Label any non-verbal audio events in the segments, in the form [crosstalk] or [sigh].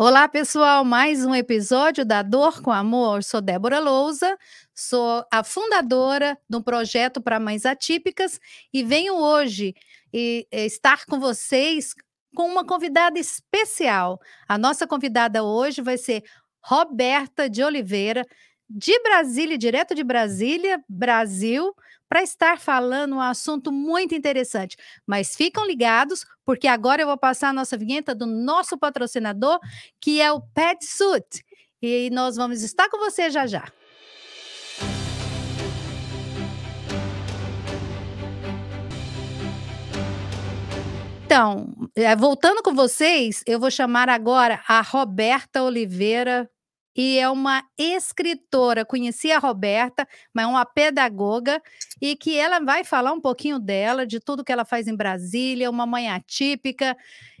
Olá, pessoal, mais um episódio da Dor com Amor. sou Débora Louza, sou a fundadora do projeto para mães atípicas e venho hoje e, e eh, estar com vocês com uma convidada especial. A nossa convidada hoje vai ser Roberta de Oliveira, de Brasília, direto de Brasília, Brasil para estar falando um assunto muito interessante. Mas ficam ligados, porque agora eu vou passar a nossa vinheta do nosso patrocinador, que é o Petsuit. E nós vamos estar com você já já. Então, eh, voltando com vocês, eu vou chamar agora a Roberta Oliveira e é uma escritora. Conheci a Roberta, mas é uma pedagoga e que ela vai falar um pouquinho dela, de tudo que ela faz em Brasília, uma mãe atípica.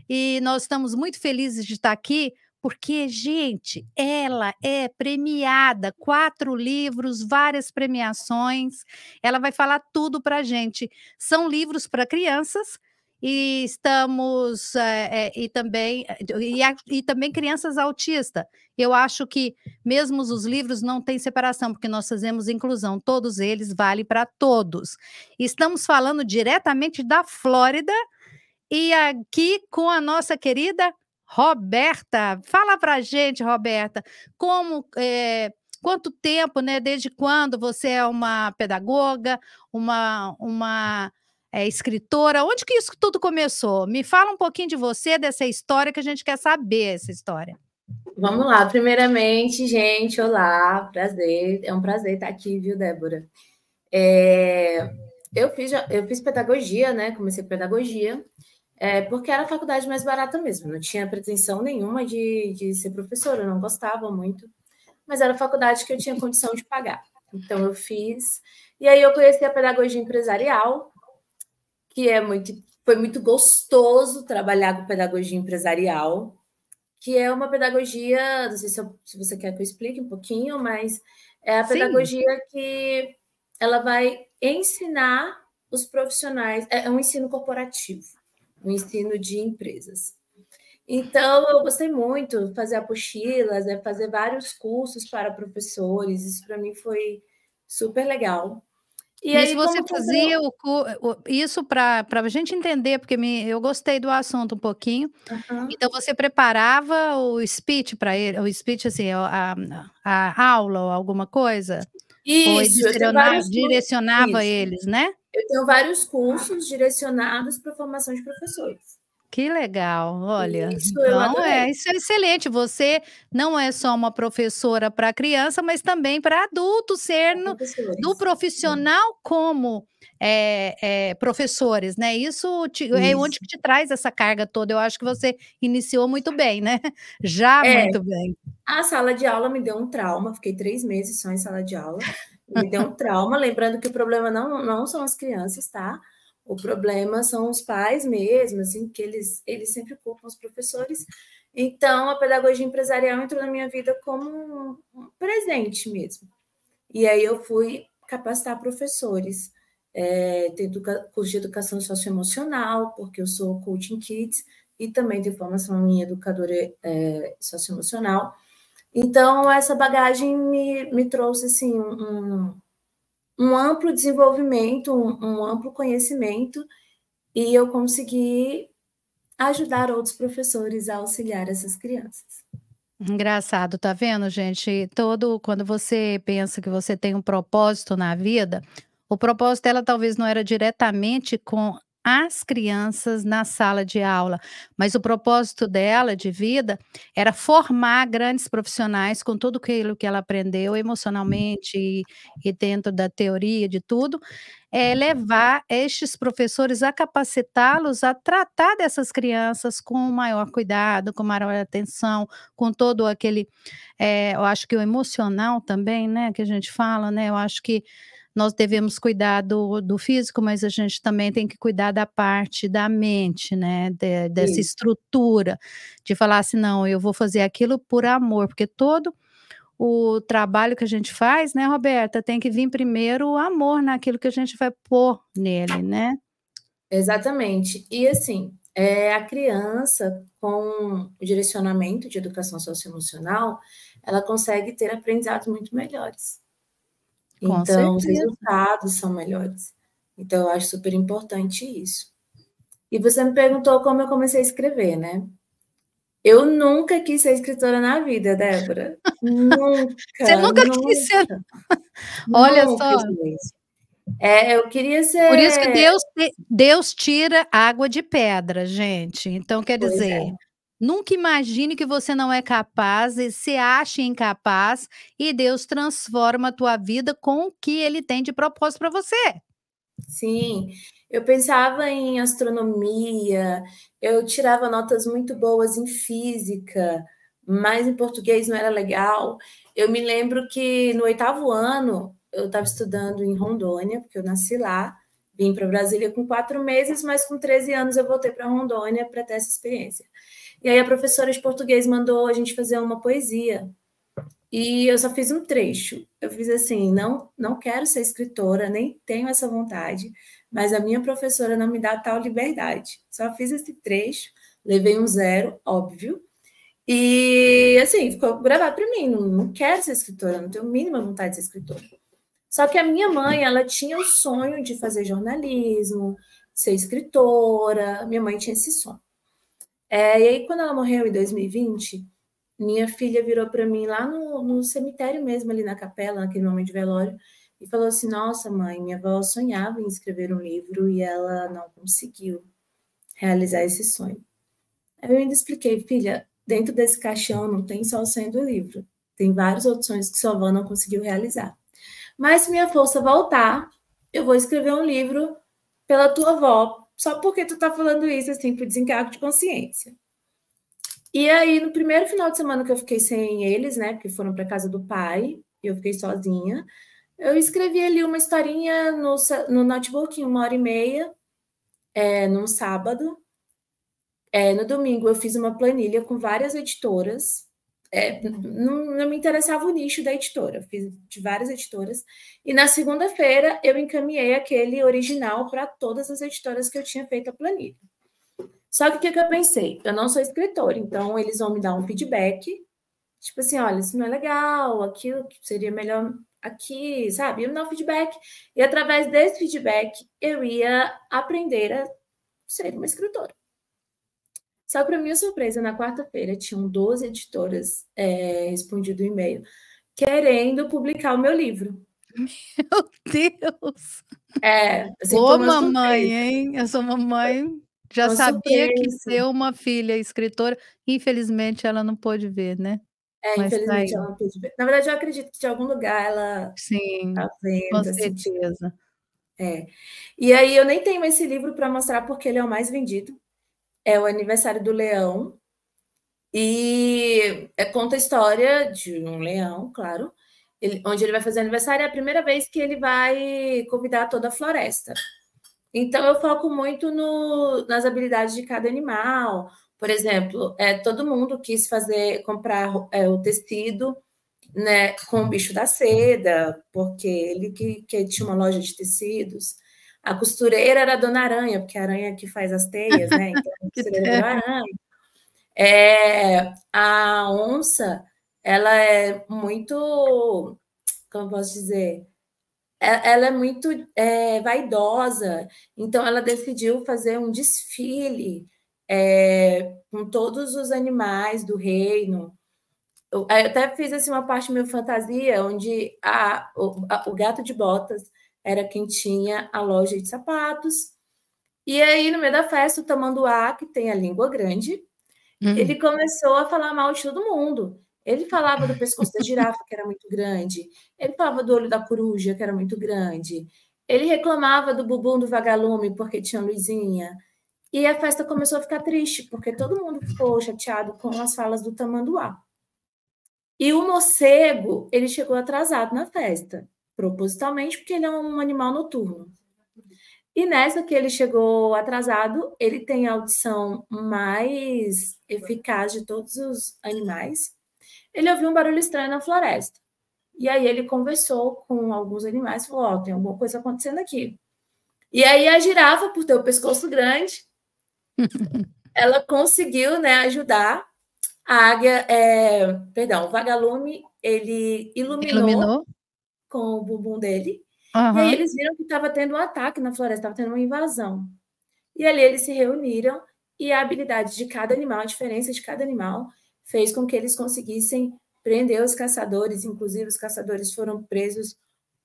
E nós estamos muito felizes de estar aqui porque, gente, ela é premiada, quatro livros, várias premiações. Ela vai falar tudo para gente. São livros para crianças, e estamos é, é, e também eh, e, e também crianças autistas. Eu acho que mesmo os livros não têm separação, porque nós fazemos inclusão, todos eles valem para todos. Estamos falando diretamente da Flórida e aqui com a nossa querida Roberta. Fala para gente, Roberta, como é, quanto tempo, né? Desde quando você é uma pedagoga, uma uma é escritora. Onde que isso tudo começou? Me fala um pouquinho de você, dessa história, que a gente quer saber essa história. Vamos lá, primeiramente, gente, olá, prazer. É um prazer estar aqui, viu, Débora? É, eu, fiz, eu fiz pedagogia, né? Comecei pedagogia, é, porque era a faculdade mais barata mesmo. Não tinha pretensão nenhuma de, de ser professora, eu não gostava muito, mas era a faculdade que eu tinha condição de pagar. Então, eu fiz. E aí, eu conheci a pedagogia empresarial, que é muito, foi muito gostoso trabalhar com pedagogia empresarial, que é uma pedagogia, não sei se, eu, se você quer que eu explique um pouquinho, mas é a pedagogia Sim. que ela vai ensinar os profissionais, é, é um ensino corporativo, um ensino de empresas. Então, eu gostei muito fazer apostilas, né, fazer vários cursos para professores, isso para mim foi super legal. E aí, você fazia o, o, isso para a gente entender, porque me, eu gostei do assunto um pouquinho. Uhum. Então você preparava o speech para ele, o speech assim, a, a aula ou alguma coisa? Isso, direcionava cursos, eles, né? Eu tenho vários cursos direcionados para formação de professores. Que legal, olha. Isso, não é, isso é excelente. Você não é só uma professora para criança, mas também para adulto, ser no, do profissional Sim. como é, é, professores, né? Isso, te, é isso, é onde que te traz essa carga toda. Eu acho que você iniciou muito bem, né? [laughs] Já é, muito bem. A sala de aula me deu um trauma, fiquei três meses só em sala de aula. Me deu um trauma, lembrando que o problema não, não são as crianças, tá? O problema são os pais mesmo, assim, que eles, eles sempre culpam os professores. Então, a pedagogia empresarial entrou na minha vida como um presente mesmo. E aí eu fui capacitar professores. É, tem curso de educação socioemocional, porque eu sou coaching kids e também tenho formação em educadora é, socioemocional. Então, essa bagagem me, me trouxe, assim, um, um amplo desenvolvimento, um, um amplo conhecimento, e eu consegui ajudar outros professores a auxiliar essas crianças. Engraçado, tá vendo, gente? Todo quando você pensa que você tem um propósito na vida, o propósito dela talvez não era diretamente com as crianças na sala de aula, mas o propósito dela de vida era formar grandes profissionais com tudo aquilo que ela aprendeu emocionalmente e, e dentro da teoria de tudo, é levar estes professores a capacitá-los a tratar dessas crianças com maior cuidado, com maior atenção, com todo aquele, é, eu acho que o emocional também, né, que a gente fala, né, eu acho que nós devemos cuidar do, do físico, mas a gente também tem que cuidar da parte da mente, né? De, dessa Sim. estrutura, de falar assim, não, eu vou fazer aquilo por amor, porque todo o trabalho que a gente faz, né, Roberta, tem que vir primeiro o amor naquilo que a gente vai pôr nele, né? Exatamente. E assim, é, a criança com o direcionamento de educação socioemocional, ela consegue ter aprendizados muito melhores. Com então, certeza. os resultados são melhores. Então, eu acho super importante isso. E você me perguntou como eu comecei a escrever, né? Eu nunca quis ser escritora na vida, Débora. [laughs] nunca. Você nunca, nunca. quis ser. [laughs] Olha nunca só. É, eu queria ser. Por isso que Deus, Deus tira água de pedra, gente. Então, quer pois é. dizer, é. Nunca imagine que você não é capaz e se ache incapaz e Deus transforma a tua vida com o que ele tem de propósito para você. Sim, eu pensava em astronomia, eu tirava notas muito boas em física, mas em português não era legal. Eu me lembro que no oitavo ano eu estava estudando em Rondônia, porque eu nasci lá, vim para Brasília com quatro meses, mas com 13 anos eu voltei para Rondônia para ter essa experiência. E aí a professora de português mandou a gente fazer uma poesia. E eu só fiz um trecho. Eu fiz assim: não, não quero ser escritora, nem tenho essa vontade, mas a minha professora não me dá tal liberdade. Só fiz esse trecho, levei um zero, óbvio. E assim, ficou gravado para mim. Não, não quero ser escritora, não tenho a mínima vontade de ser escritora. Só que a minha mãe, ela tinha o sonho de fazer jornalismo, ser escritora. Minha mãe tinha esse sonho. É, e aí, quando ela morreu em 2020, minha filha virou para mim lá no, no, cemitério mesmo, ali na capela, naquele momento de velório, e falou assim: Nossa, mãe, minha avó sonhava em escrever um livro e ela não conseguiu realizar esse sonho. Aí eu ainda expliquei, filha, dentro desse caixão não tem só o sonho do livro, tem vários outros sonhos que sua avó não conseguiu realizar. Mas se minha força voltar, eu vou escrever um livro pela tua avó, só porque tu tá falando isso, assim, por desencargo de consciência. E aí, no primeiro final de semana que eu fiquei sem eles, né, porque foram para casa do pai, eu fiquei sozinha, eu escrevi ali uma historinha no, no notebook, uma hora e meia, é, num sábado. É, no domingo, eu fiz uma planilha com várias editoras, é, não, não, me interessava o nicho da editora, fiz de várias editoras, e na segunda-feira eu encaminhei aquele original para todas as editoras que eu tinha feito a planilha. Só que o que, que eu pensei? Eu não sou escritora, então eles vão me dar um feedback, tipo assim, olha, isso não é legal, aquilo seria melhor aqui, sabe? Eu me dar um feedback, e através desse feedback eu ia aprender a ser uma escritora. Só para minha surpresa, na quarta-feira tinham 12 editoras é, respondido o e-mail querendo publicar o meu livro. Meu Deus! É, assim, Ô, mamãe, hein? Eu sou mamãe. Já uma sabia surpresa. que ser uma filha escritora, infelizmente ela não pôde ver, né? É, Mas tá infelizmente tá ela não pôde ver. Na verdade, eu acredito que de algum lugar ela Sim, tá vendo. Com assim, tipo, certeza. Assim. É. E aí eu nem tenho esse livro para mostrar porque ele é o mais vendido é o aniversário do leão e é, conta a história de um leão, claro, ele, onde ele vai fazer aniversário. É a primeira vez que ele vai convidar toda a floresta. Então, eu foco muito no, nas habilidades de cada animal. Por exemplo, é, todo mundo quis fazer comprar é, o tecido né, com o bicho da seda, porque ele que, que tinha uma loja de tecidos. A costureira era a Dona Aranha, porque a aranha é que faz as teias, né? Então, a [laughs] costureira era é a aranha. É, a onça, ela é muito, como posso dizer? Ela é muito é, vaidosa, então ela decidiu fazer um desfile é, com todos os animais do reino. Eu até fiz assim, uma parte meio fantasia, onde a, o, a, o gato de botas era quem tinha a loja de sapatos. E aí, no meio da festa, o Tamanduá, que tem a língua grande, hum. ele começou a falar mal de todo mundo. Ele falava do pescoço da girafa, que era muito grande. Ele falava do olho da coruja, que era muito grande. Ele reclamava do bumbum do vagalume, porque tinha luzinha. E a festa começou a ficar triste, porque todo mundo ficou chateado com as falas do tamanduá. E o morcego, ele chegou atrasado na festa propositalmente, porque ele é um animal noturno. E nessa que ele chegou atrasado, ele tem a audição mais eficaz de todos os animais. Ele ouviu um barulho estranho na floresta. E aí ele conversou com alguns animais e falou: Ó, oh, tem alguma coisa acontecendo aqui. E aí a girafa, por ter o pescoço grande, [laughs] ela conseguiu né, ajudar a águia. É, perdão, o vagalume ele iluminou. iluminou? com o bumbum dele. Uhum. E aí eles viram que estava tendo um ataque na floresta, estava tendo uma invasão. E ali eles se reuniram e a habilidade de cada animal, a diferença de cada animal, fez com que eles conseguissem prender os caçadores. Inclusive, os caçadores foram presos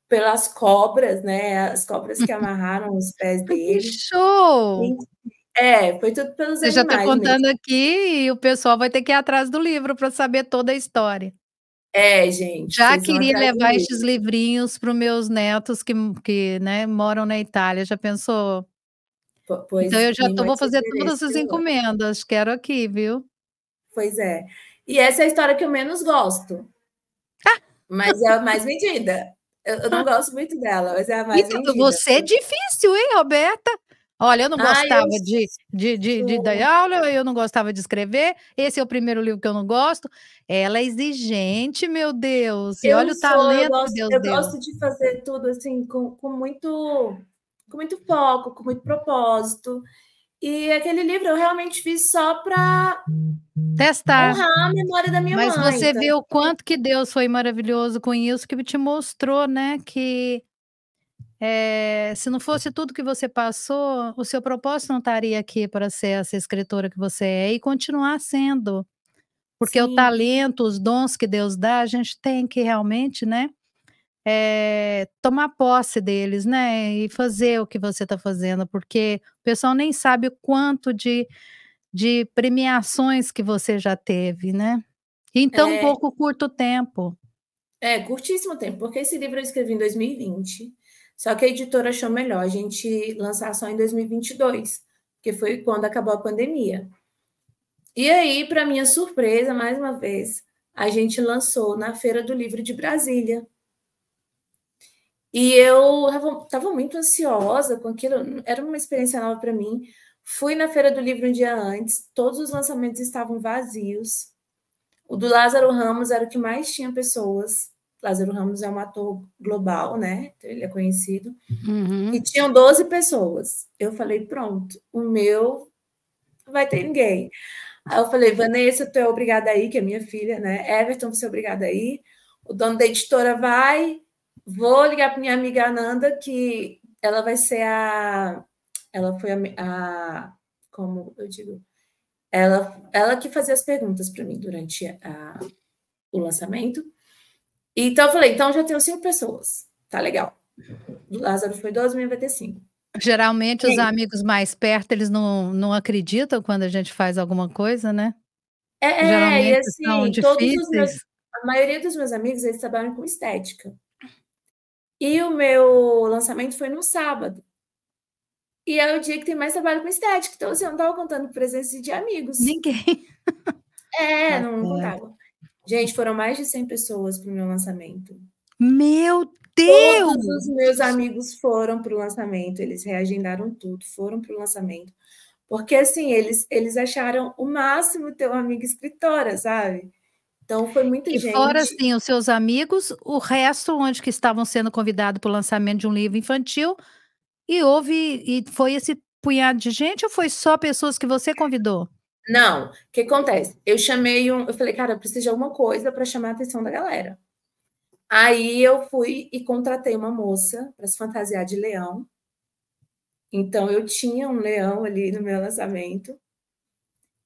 pelas cobras, né? As cobras que [laughs] amarraram os pés deles. Que show! É, foi tudo pelos Você tá animais. Eu já estou contando mesmo. aqui e o pessoal vai ter que ir atrás do livro para saber toda a história. É, gente. Já queria levar esses livrinhos para os meus netos que, que né, moram na Itália. Já pensou? Pois então eu já tô, vou fazer todas as encomendas. Quero aqui, viu? Pois é. E essa é a história que eu menos gosto. Ah. Mas é a mais vendida. Eu, eu não ah! gosto muito dela, mas é a mais então, vendida. Você é difícil, hein, Roberta? Olha, eu não gostava ah, eu... De, de, de, de uhum. dar aula, eu não gostava de escrever. Esse é o primeiro livro que eu não gosto. Ela é exigente, meu Deus. E eu olha sou, o talento eu gosto, Deus Eu Deus. gosto de fazer tudo assim, com, com, muito, com muito foco, com muito propósito. E aquele livro eu realmente fiz só para testar honrar a memória da minha Mas mãe. Mas você então. o quanto que Deus foi maravilhoso com isso, que te mostrou, né, que é, se não fosse tudo que você passou, o seu propósito não estaria aqui para ser essa escritora que você é e continuar sendo. Porque Sim. o talento, os dons que Deus dá, a gente tem que realmente, né? É, tomar posse deles, né? E fazer o que você está fazendo, porque o pessoal nem sabe o quanto de, de premiações que você já teve, né? Em tão é, pouco curto tempo. É, curtíssimo tempo, porque esse livro eu escrevi em 2020. Só que a editora achou melhor a gente lançar só em 2022, que foi quando acabou a pandemia. E aí, para minha surpresa, mais uma vez, a gente lançou na Feira do Livro de Brasília. E eu estava muito ansiosa com aquilo, era uma experiência nova para mim. Fui na Feira do Livro um dia antes, todos os lançamentos estavam vazios. O do Lázaro Ramos era o que mais tinha pessoas. Lázaro Ramos é um ator global, né? Então, ele é conhecido. Uhum. E tinham 12 pessoas. Eu falei, pronto, o meu não vai ter ninguém. Aí eu falei, Vanessa, tu é obrigada aí, que é minha filha, né? Everton, você é obrigada aí. O dono da editora vai. Vou ligar para minha amiga Ananda, que ela vai ser a. Ela foi a. a... como eu digo? Ela, ela que fazia as perguntas para mim durante a... o lançamento. Então eu falei, então já tenho cinco pessoas. Tá legal. O Lázaro foi 12, mim vai ter cinco. Geralmente, Sim. os amigos mais perto, eles não, não acreditam quando a gente faz alguma coisa, né? É, é e assim, Meus, a maioria dos meus amigos, eles trabalham com estética. E o meu lançamento foi no sábado. E é o dia que tem mais trabalho com estética. Então, assim, eu não estava contando presença de amigos. Ninguém. É, [laughs] não, não contava. Gente, foram mais de 100 pessoas para o meu lançamento. Meu Deus! Todos os meus amigos foram para o lançamento, eles reagendaram tudo, foram para o lançamento. Porque, assim, eles, eles acharam o máximo ter amigo amiga escritora, sabe? Então, foi muita e gente. E fora, assim, os seus amigos, o resto, onde que estavam sendo convidados para o lançamento de um livro infantil, e houve, e foi esse punhado de gente, ou foi só pessoas que você convidou? Não, o que acontece? Eu chamei um. Eu falei, cara, eu preciso de alguma coisa para chamar a atenção da galera. Aí eu fui e contratei uma moça para se fantasiar de leão. Então eu tinha um leão ali no meu lançamento.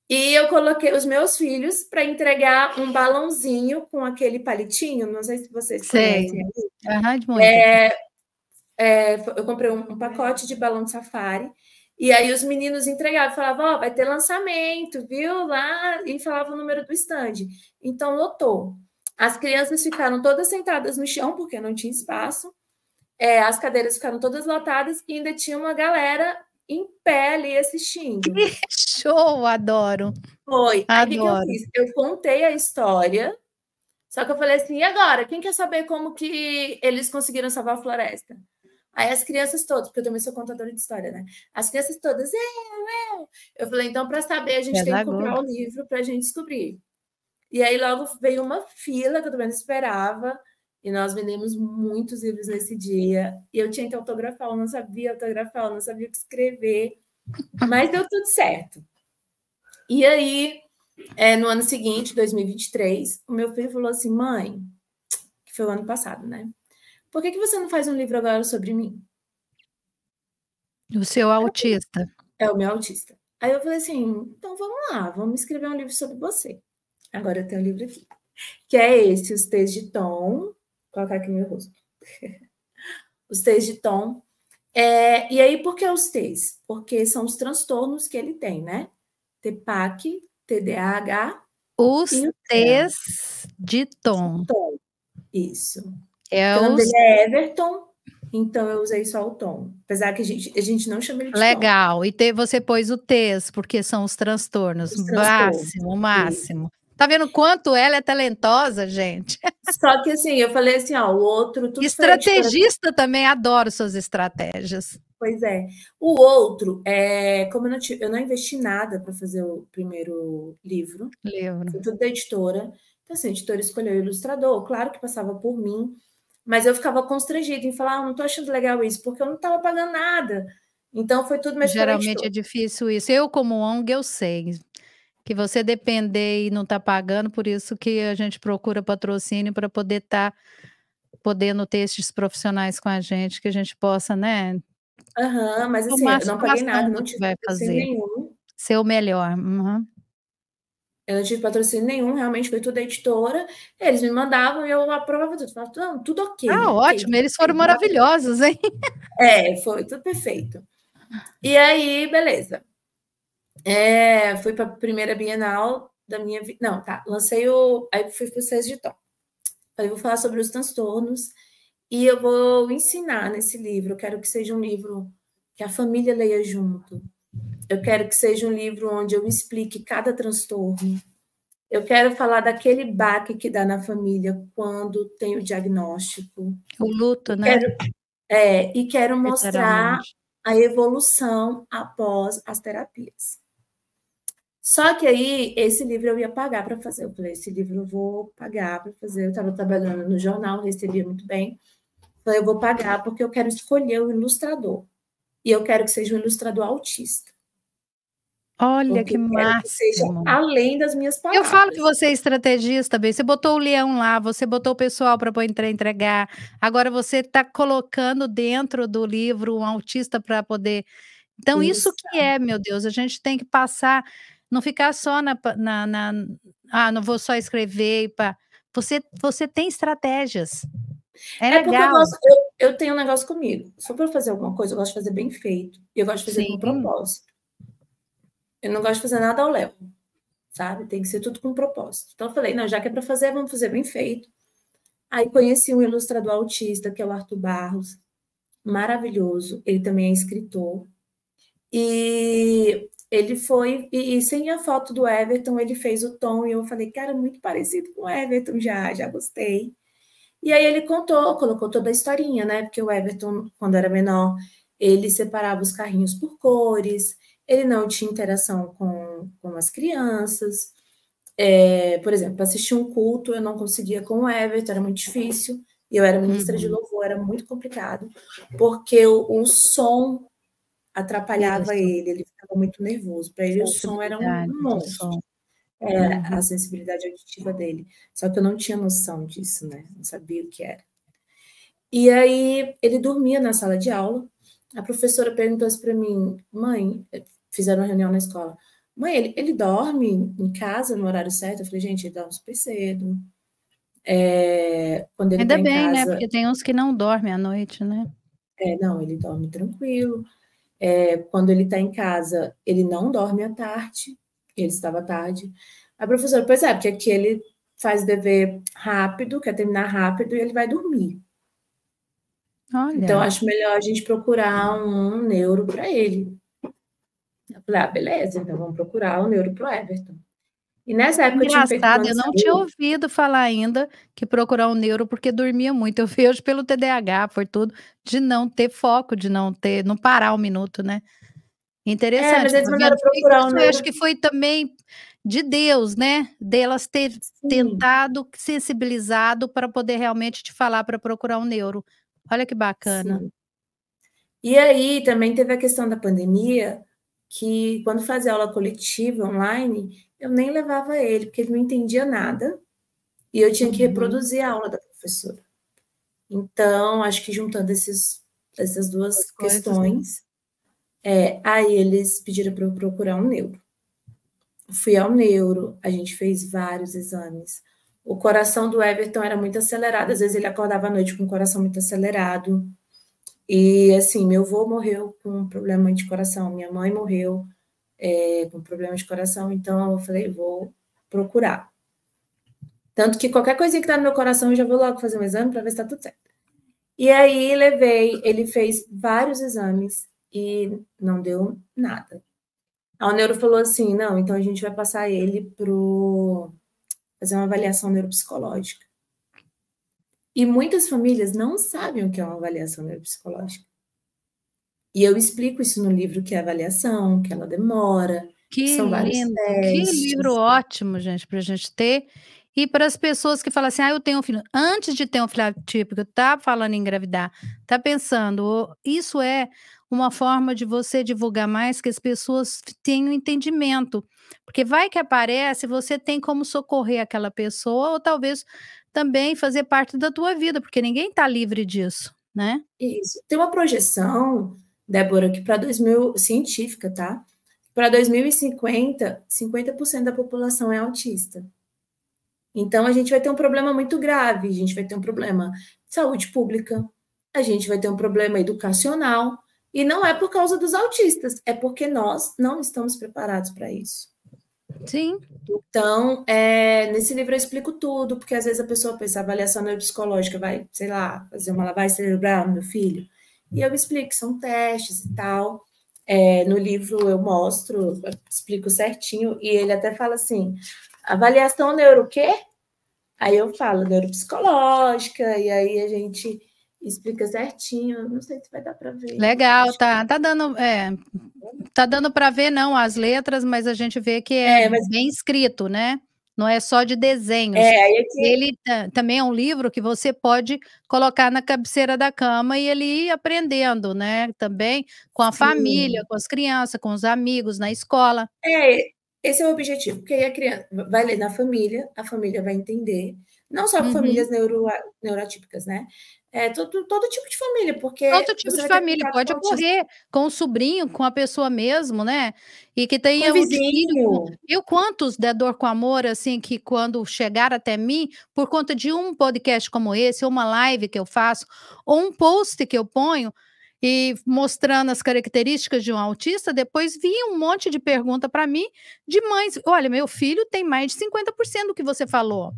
E eu coloquei os meus filhos para entregar um balãozinho com aquele palitinho, não sei se vocês Sim. conhecem. de é, é, eu comprei um, um pacote de balão de safari e aí os meninos entregavam, falavam, ó, oh, vai ter lançamento, viu? Lá, e falava o número do stand. Então, lotou. As crianças ficaram todas sentadas no chão, porque não tinha espaço. É, as cadeiras ficaram todas lotadas e ainda tinha uma galera em pé ali assistindo. Que show, adoro. Foi. Adoro. Aí, que eu, eu contei a história, só que eu falei assim, e agora? Quem quer saber como que eles conseguiram salvar a floresta? Aí as crianças todas, porque eu também sou contadora de história, né? As crianças todas, eu, é, eu. É. Eu falei, então, para saber, a gente é tem que comprar o um livro para a gente descobrir. E aí logo veio uma fila que eu também não esperava, e nós vendemos muitos livros nesse dia. E eu tinha que autografar, eu não sabia autografar, eu não sabia o que escrever, mas deu tudo certo. E aí, é, no ano seguinte, 2023, o meu filho falou assim: mãe, que foi o ano passado, né? Por que, que você não faz um livro agora sobre mim? O seu autista. É o meu autista. Aí eu falei assim: então vamos lá, vamos escrever um livro sobre você. Agora eu tenho um livro aqui, que é esse, Os Tês de Tom. Vou colocar aqui no meu rosto. [laughs] os Tês de Tom. É, e aí, por que os T's? Porque são os transtornos que ele tem, né? TPAC, TDAH. Os T's de tom. tom. Isso. É o nome dele é Everton, então eu usei só o Tom. Apesar que a gente, a gente não chama ele de Legal. Tom. E te, você pôs o T's, porque são os transtornos. Os Máximo, máximo. Sim. Tá vendo quanto ela é talentosa, gente? [laughs] Só que assim, eu falei assim, ó, o outro... Estrategista também, adoro suas estratégias. Pois é. O outro, é, como eu não, tive, eu não investi nada para fazer o primeiro livro. Livro. Foi tudo da editora. Então, assim, a editora escolheu o ilustrador. Claro que passava por mim, mas eu ficava constrangida em falar, ah, não estou achando legal isso, porque eu não estava pagando nada. Então foi tudo mais Geralmente é difícil isso. Eu, como ONG, eu sei que você depender e não está pagando, por isso que a gente procura patrocínio para poder estar tá podendo ter esses profissionais com a gente, que a gente possa, né? Aham, uhum, mas assim, eu não paguei nada, não tive vai fazer. nenhum. Seu melhor. Uhum. Eu não tive patrocínio nenhum, realmente foi tudo editora. Eles me mandavam e eu aprovava tudo. Falava, não, tudo ok. Ah, ótimo, eles foram maravilhosos, hein? É, foi tudo perfeito. E aí, beleza. É, fui para a primeira Bienal da minha vida. Não, tá, lancei o. Aí fui para o Seis de Tom. Aí vou falar sobre os transtornos e eu vou ensinar nesse livro. quero que seja um livro que a família leia junto, eu quero que seja um livro onde eu explique cada transtorno. Eu quero falar daquele baque que dá na família quando tem o diagnóstico. O luto, né? Quero, é, e quero mostrar a evolução após as terapias. Só que aí, esse livro eu ia pagar para fazer. Eu falei, esse livro eu vou pagar para fazer. Eu estava trabalhando no jornal, recebia muito bem. falei, eu vou pagar porque eu quero escolher o ilustrador. E eu quero que seja um ilustrador autista. Olha que massa. Além das minhas palavras. Eu falo que você é estrategista, também. Você botou o leão lá, você botou o pessoal para poder entregar. Agora você está colocando dentro do livro um autista para poder. Então, isso. isso. que é, meu Deus, a gente tem que passar, não ficar só na. na, na ah, não vou só escrever e pá. Você, você tem estratégias. É, é porque eu, gosto, eu, eu, tenho um negócio comigo. Só eu fazer alguma coisa, eu gosto de fazer bem feito. Eu gosto de fazer Sim. com propósito eu não gosto de fazer nada ao léu, sabe? Tem que ser tudo com propósito. Então eu falei, não, já que é para fazer, vamos fazer bem feito. Aí conheci um ilustrador autista, que é o Arthur Barros, maravilhoso, ele também é escritor. E ele foi, e, e, sem a foto do Everton, ele fez o tom, e eu falei, cara, muito parecido com o Everton, já, já gostei. E aí ele contou, colocou toda a historinha, né? Porque o Everton, quando era menor, ele separava os carrinhos por cores, ele não tinha interação com, com as crianças. É, por exemplo, assistir um culto eu não conseguia com o Everton, era muito difícil. Eu era ministra uhum. de louvor, era muito complicado, porque o, o som atrapalhava Isso. ele, ele ficava muito nervoso. Para ele, o som era um monstro. Era é, uhum. a sensibilidade auditiva dele. Só que eu não tinha noção disso, né? Não sabia o que era. E aí ele dormia na sala de aula. A professora perguntou para mim, mãe, fizeram uma reunião na escola. Mãe, ele, ele dorme em casa no horário certo? Eu falei, gente, ele dorme super cedo. É, quando ele Ainda tá bem, né? casa... né? Porque tem uns que não dormem à noite, né? É, não, ele dorme tranquilo. É, quando ele está em casa, ele não dorme à tarde. Ele estava tarde. A professora, pois é, porque aqui ele faz dever rápido, quer terminar rápido e ele vai dormir. Olha. Então, acho melhor a gente procurar um neuro para ele. Falei, ah, beleza, então vamos procurar o neuro pro Everton. E nessa época Engraçado, eu, eu não tinha ouvido falar ainda que procurar um neuro porque dormia muito. Eu [laughs] vejo pelo TDAH, por tudo, de não ter foco, de não ter, não parar um minuto, né? Interessante. É, mas eles procurar um neuro. acho que foi também de Deus, né? Delas ter Sim. tentado, sensibilizado para poder realmente te falar para procurar um neuro. Olha que bacana. Sim. E aí também teve a questão da pandemia, que quando fazia aula coletiva online, eu nem levava ele, porque ele não entendia nada, e eu tinha que uhum. reproduzir a aula da professora. Então, acho que juntando esses, essas duas né? questões, é, aí eles pediram para eu procurar um neuro. Fui ao neuro, a gente fez vários exames. O coração do Everton era muito acelerado, às vezes ele acordava à noite com o coração muito acelerado. E assim, meu avô morreu com um problema de coração, minha mãe morreu é, com problema de coração, então eu falei, vou procurar. Tanto que qualquer coisinha que tá no meu coração, eu já vou logo fazer um exame para ver se tá tudo certo. E aí levei, ele fez vários exames e não deu nada. A neuro falou assim: não, então a gente vai passar ele para fazer uma avaliação neuropsicológica. E muitas famílias não sabem o que é uma avaliação neuropsicológica. E eu explico isso no livro que é avaliação, que ela demora. Que são lindo, que livro ótimo, gente, para a gente ter. E para as pessoas que falam assim, ah, eu tenho um filho, antes de ter um filho atípico, tá falando em engravidar, tá pensando, oh, isso é uma forma de você divulgar mais que as pessoas tenham entendimento. Porque vai que aparece, você tem como socorrer aquela pessoa, ou talvez também fazer parte da tua vida, porque ninguém está livre disso, né? Isso. Tem uma projeção, Débora, que para 2000, científica, tá? Para 2050, 50% da população é autista. Então, a gente vai ter um problema muito grave, a gente vai ter um problema de saúde pública, a gente vai ter um problema educacional, e não é por causa dos autistas, é porque nós não estamos preparados para isso. Sim. Então, é, nesse livro eu explico tudo, porque às vezes a pessoa pensa, avaliação neuropsicológica vai, sei lá, fazer uma lavagem cerebral no meu filho. E eu explico, são testes e tal. É, no livro eu mostro, eu explico certinho, e ele até fala assim: avaliação neuro o quê? Aí eu falo neuropsicológica, e aí a gente explica certinho. Não sei se vai dar para ver. Legal, tá, tá dando, é, tá dando para ver não as letras, mas a gente vê que é, é mas... bem escrito, né? Não é só de desenhos. É, aqui... É ele também é um livro que você pode colocar na cabeceira da cama e ele ir aprendendo, né? Também com a Sim. família, com as crianças, com os amigos, na escola. É, esse é o objetivo, porque aí a criança vai ler na família, a família vai entender. Não só uhum. famílias neuro, neurotípicas, né? É, todo, todo tipo de família, porque. Todo tipo de família, pode ocorrer com o sobrinho, com a pessoa mesmo, né? E que tenha com um vizinho. Eu quantos de dor com amor, assim, que quando chegar até mim, por conta de um podcast como esse, ou uma live que eu faço, ou um post que eu ponho, e mostrando as características de um autista, depois vinha um monte de pergunta para mim de mães. Olha, meu filho tem mais de 50% do que você falou.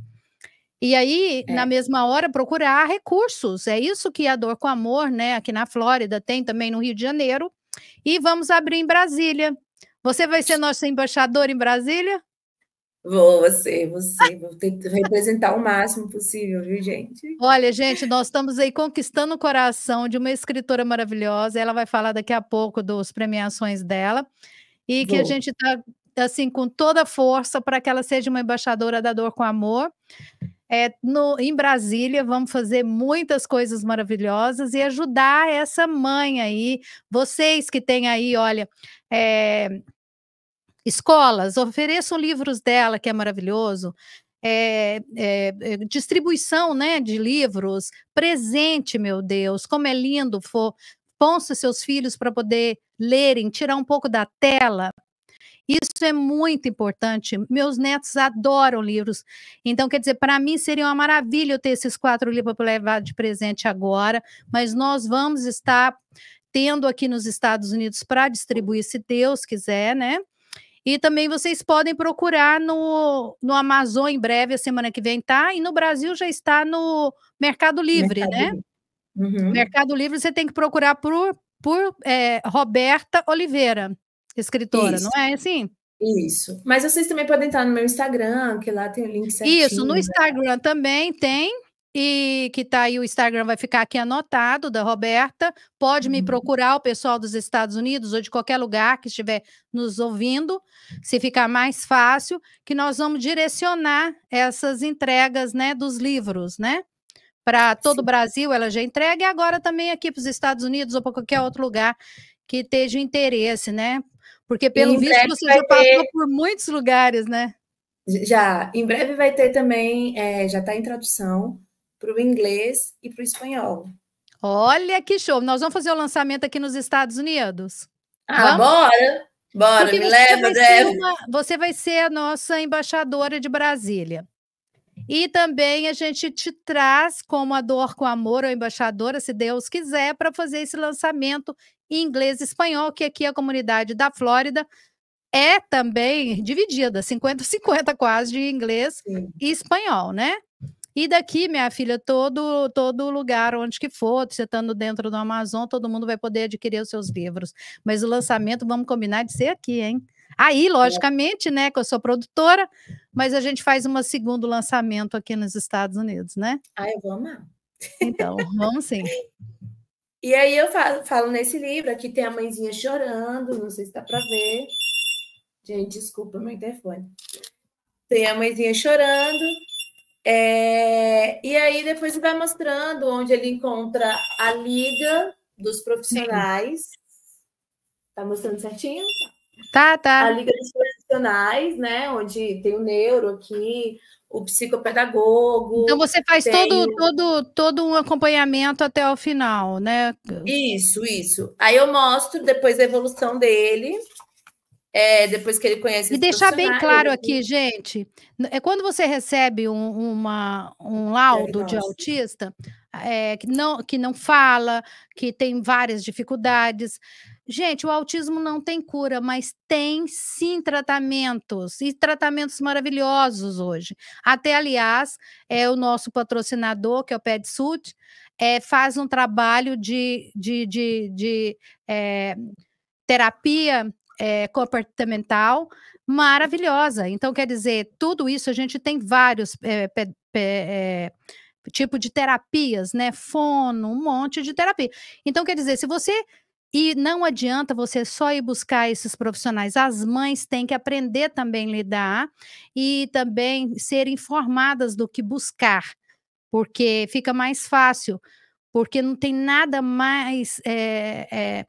E aí, é. na mesma hora, procurar recursos. É isso que a Dor com Amor, né, aqui na Flórida, tem também no Rio de Janeiro. E vamos abrir em Brasília. Você vai ser nosso embaixador em Brasília? Vou, você, você. Vou tentar representar o máximo possível, viu, gente? Olha, gente, nós estamos aí conquistando o coração de uma escritora maravilhosa. Ela vai falar daqui a pouco dos premiações dela. E Vou. que a gente está, assim, com toda a força para que ela seja uma embaixadora da dor com amor é, no, em Brasília, vamos fazer muitas coisas maravilhosas e ajudar essa mãe aí, vocês que têm aí, olha, é, escolas, ofereçam livros dela, que é maravilhoso, é, é, é distribuição né, de livros, presente, meu Deus, como é lindo for, ponça seus filhos para poder lerem, tirar um pouco da tela, isso é muito importante. Meus netos adoram livros. Então, quer dizer, para mim seria uma maravilha eu ter esses quatro livros para levar de presente agora, mas nós vamos estar tendo aqui nos Estados Unidos para distribuir, se Deus quiser, né? E também vocês podem procurar no, no Amazon em breve, a semana que vem tá, e no Brasil já está no Mercado Livre, Mercado né? Livre. Uhum. Mercado Livre você tem que procurar por, por é, Roberta Oliveira escritora, Isso. não é assim? Isso. Mas vocês também podem entrar no meu Instagram, que lá tem o link certinho. Isso, no Instagram né? também tem. E que tá aí, o Instagram vai ficar aqui anotado da Roberta. Pode me uhum. procurar, o pessoal dos Estados Unidos ou de qualquer lugar que estiver nos ouvindo, se ficar mais fácil, que nós vamos direcionar essas entregas, né, dos livros, né? Para todo Sim. o Brasil, ela já entrega, e agora também aqui para os Estados Unidos ou para qualquer outro lugar que esteja interesse, né? Porque, pelo visto, você já passou ter... por muitos lugares, né? Já. Em breve vai ter também, é, já está em tradução para o inglês e para o espanhol. Olha que show! Nós vamos fazer o lançamento aqui nos Estados Unidos. Ah, vamos? bora! Bora, Porque me leva, Débora. Uma... Você vai ser a nossa embaixadora de Brasília. E também a gente te traz como a dor com amor ou embaixadora, se Deus quiser, para fazer esse lançamento inglês e espanhol, que aqui a comunidade da Flórida é também dividida, 50-50 quase, de inglês Sim. e espanhol, né? E daqui, minha filha, todo, todo lugar, onde que for, você estando dentro do Amazon, todo mundo vai poder adquirir os seus livros. Mas o lançamento, vamos combinar de ser aqui, hein? Aí, é. logicamente, né, que eu sou produtora, mas a gente faz um segundo lançamento aqui nos Estados Unidos, né? Ah, eu vou amar. Então, vamos sim. [laughs] E aí eu falo, falo nesse livro, aqui tem a mãezinha chorando, não sei se dá para ver. Gente, desculpa meu interfone. Tem a mãezinha chorando. É... E aí depois vai mostrando onde ele encontra a liga dos profissionais. Sim. Tá mostrando certinho? Tá, tá. A liga dos profissionais profissionais, né? Onde tem o neuro aqui, o psicopedagogo. Então você faz tem... todo, todo, todo um acompanhamento até o final, né? Isso, isso. Aí eu mostro depois a evolução dele. É, depois que ele conhece. E deixar bem claro aqui, né? gente, é quando você recebe um, uma, um laudo é, de autista é, que, não, que não fala, que tem várias dificuldades, Gente, o autismo não tem cura, mas tem sim tratamentos e tratamentos maravilhosos hoje. Até, aliás, é o nosso patrocinador, que é o PedSud, é, faz um trabalho de, de, de, de é, terapia é, comportamental maravilhosa. Então, quer dizer, tudo isso a gente tem vários é, pe, pe, tipo de terapias, né? Fono, um monte de terapia. Então, quer dizer, se você e não adianta você só ir buscar esses profissionais. As mães têm que aprender também a lidar e também ser informadas do que buscar, porque fica mais fácil, porque não tem nada mais é, é,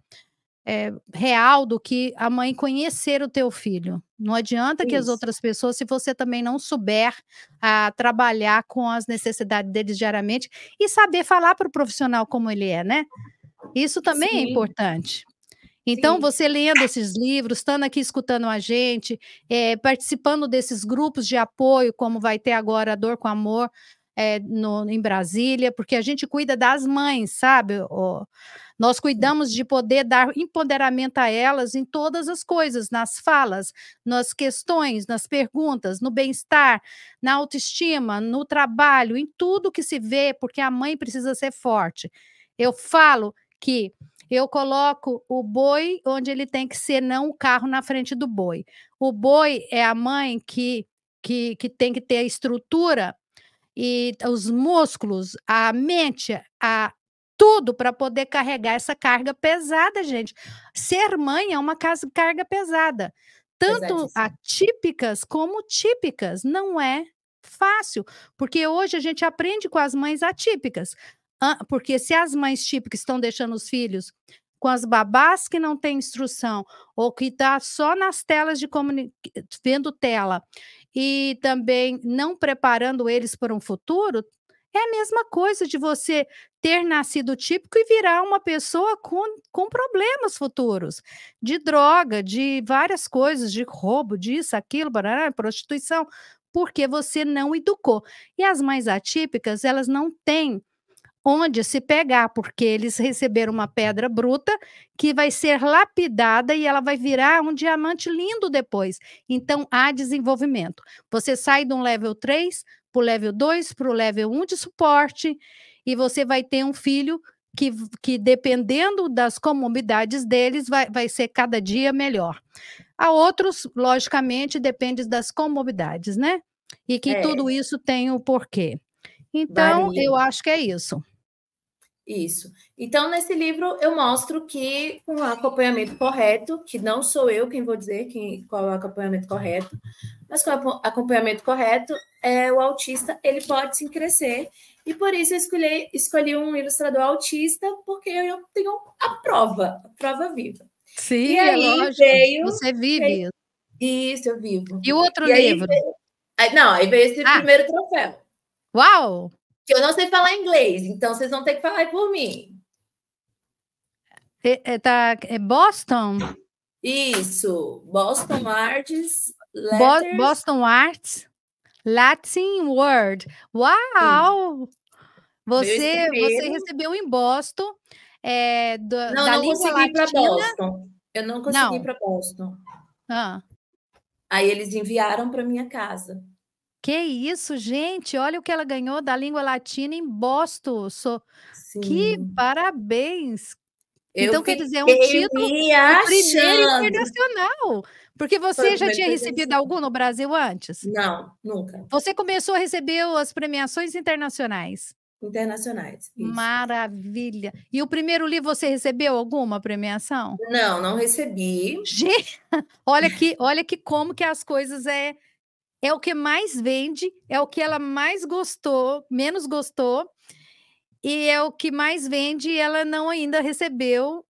é, real do que a mãe conhecer o teu filho. Não adianta Isso. que as outras pessoas, se você também não souber a, trabalhar com as necessidades deles diariamente e saber falar para o profissional como ele é, né? Isso também é Sim. é importante. Então, Sim. você lendo esses livros, estando aqui escutando a gente, é, participando desses grupos de apoio, como vai ter agora a Dor com Amor é, no, em Brasília, porque a gente cuida das mães, sabe? nós cuidamos de poder dar empoderamento a elas em todas as coisas, nas falas, nas questões, nas perguntas, no bem-estar, na autoestima, no trabalho, em tudo que se vê, porque a mãe precisa ser forte. Eu falo que eu coloco o boi onde ele tem que ser, não o carro na frente do boi. O boi é a mãe que, que, que tem que ter a estrutura e os músculos, a mente, a tudo para poder carregar essa carga pesada, gente. Ser mãe é uma carga pesada, tanto atípicas como típicas. Não é fácil, porque hoje a gente aprende com as mães atípicas porque se as mães típicas estão deixando os filhos com as babás que não têm instrução ou que está só nas telas de comunicação, vendo tela e também não preparando eles para um futuro, é a mesma coisa de você ter nascido típico e virar uma pessoa com, com problemas futuros, de droga, de várias coisas, de roubo, disso, aquilo, barará, prostituição, porque você não educou. E as mães atípicas, elas não têm onde se pegar, porque eles receberam uma pedra bruta que vai ser lapidada e ela vai virar um diamante lindo depois. Então há desenvolvimento. Você sai de um level 3 para o level 2, para o level 1 de suporte, e você vai ter um filho que, que dependendo das comorbidades deles, vai, vai ser cada dia melhor. A outros, logicamente, depende das comorbidades, né? E que é. tudo isso tem o um porquê. Então, Maria. eu acho que é isso. Isso. Então, nesse livro, eu mostro que com um acompanhamento correto, que não sou eu quem vou dizer quem, qual é o acompanhamento correto, mas com o acompanhamento correto, é, o autista ele pode se crescer. E por isso eu escolhi, escolhi um ilustrador autista, porque eu tenho a prova, a prova viva. Sim, e aí é lógico. Veio, Você vive. Veio, isso, eu vivo. E o outro e livro? Aí veio, não, aí veio esse ah. primeiro troféu. Uau! Porque eu não sei falar inglês, então vocês vão ter que falar por mim. É, é, tá, é Boston? Isso, Boston Arts. Bo Boston Arts Latin Word. Uau! Você, você recebeu em Boston. É, do, não, da não língua consegui para Boston. Eu não consegui para Boston. Ah. Aí eles enviaram para minha casa. Que isso, gente! Olha o que ela ganhou da língua latina em Boston. So... Que parabéns! Eu então, quer dizer, é um título primeiro internacional. Porque você Foi já tinha recebido algum no Brasil antes? Não, nunca. Você começou a receber as premiações internacionais? Internacionais. Isso. Maravilha. E o primeiro livro, você recebeu alguma premiação? Não, não recebi. Gente, [laughs] olha que, olha que como que as coisas é é o que mais vende, é o que ela mais gostou, menos gostou, e é o que mais vende e ela não ainda recebeu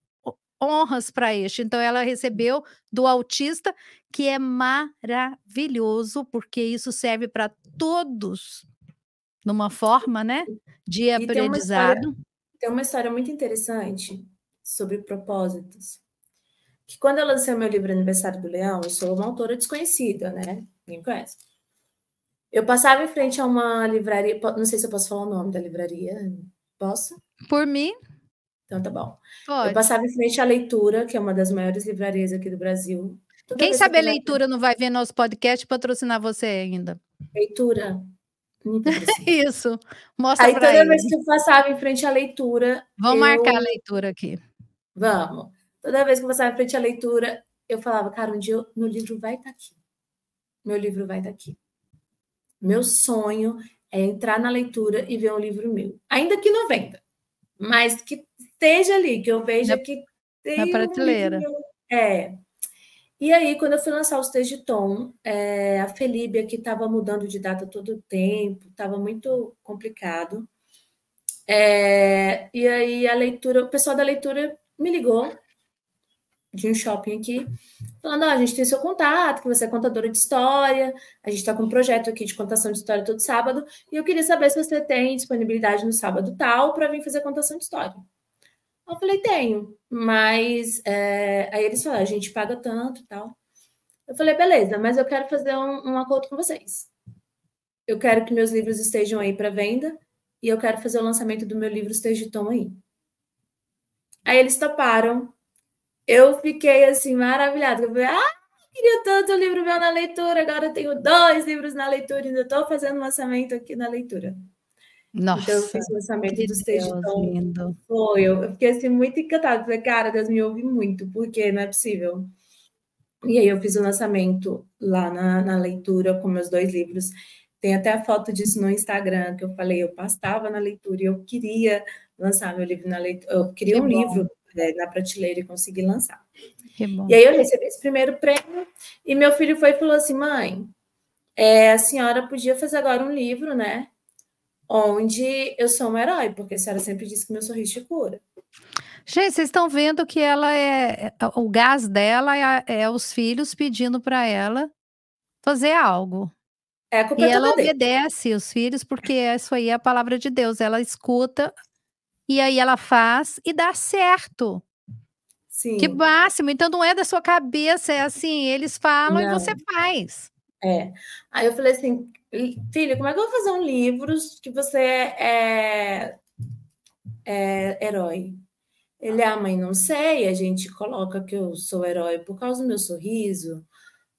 honras para este. Então, ela recebeu do autista, que é maravilhoso, porque isso serve para todos, numa forma, né, de e aprendizado. Tem uma, história, tem uma história muito interessante sobre propósitos. Que quando eu lancei meu livro Aniversário do Leão, eu sou uma autora desconhecida, né? Ninguém conhece. Eu passava em frente a uma livraria, não sei se eu posso falar o nome da livraria. Posso? Por mim? Então tá bom. Pode. Eu passava em frente à Leitura, que é uma das maiores livrarias aqui do Brasil. Toda Quem sabe a Leitura não vai ver nosso podcast patrocinar você ainda. Leitura. [laughs] Isso. Mostra Aí toda ele. vez que eu passava em frente à leitura. Vamos eu... marcar a leitura aqui. Vamos. Toda vez que eu passava em frente à leitura, eu falava, cara, um dia eu... no livro vai estar tá aqui meu livro vai daqui. Meu sonho é entrar na leitura e ver um livro meu. Ainda que não venda, mas que esteja ali, que eu veja na, que tem. Na prateleira. Um livro é. E aí, quando eu fui lançar os Stage de tom, é, a Felíbia, que estava mudando de data todo o tempo, estava muito complicado. É, e aí, a leitura, o pessoal da leitura me ligou de um shopping aqui, falando: ah, a gente tem seu contato, que você é contadora de história, a gente está com um projeto aqui de contação de história todo sábado, e eu queria saber se você tem disponibilidade no sábado tal para vir fazer contação de história. Eu falei: tenho, mas é... aí eles falaram: a gente paga tanto tal. Eu falei: beleza, mas eu quero fazer um, um acordo com vocês. Eu quero que meus livros estejam aí para venda e eu quero fazer o lançamento do meu livro Esteja Tom aí. Aí eles toparam eu fiquei assim maravilhada. Eu falei, ah, queria tanto livro meu na leitura, agora eu tenho dois livros na leitura, ainda estou fazendo lançamento aqui na leitura. Nossa, então eu fiz o lançamento dos textos Lindo. foi, eu, eu fiquei assim muito encantada, falei, cara, Deus me ouve muito, porque não é possível. E aí eu fiz o lançamento lá na, na leitura com meus dois livros. Tem até a foto disso no Instagram, que eu falei, eu pastava na leitura e eu queria lançar meu livro na leitura, eu queria que um bom. livro é, na prateleira e consegui lançar. E aí eu recebi esse primeiro prêmio e meu filho foi e falou assim, mãe, é, a senhora podia fazer agora um livro, né? Onde eu sou um herói, porque a senhora sempre disse que meu sorriso te cura. Gente, vocês estão vendo que ela é. é o gás dela é, é os filhos pedindo para ela fazer algo. É e é ela obedece os filhos, porque isso aí é a palavra de Deus. Ela escuta e aí ela faz e dá certo. Sim. Que máximo! Então não é da sua cabeça, é assim, eles falam não. e você faz. É. Aí eu falei assim, filha, como é que eu vou fazer um livro que você é, é, é herói? Ele, ah, mãe, não sei, a gente coloca que eu sou herói por causa do meu sorriso.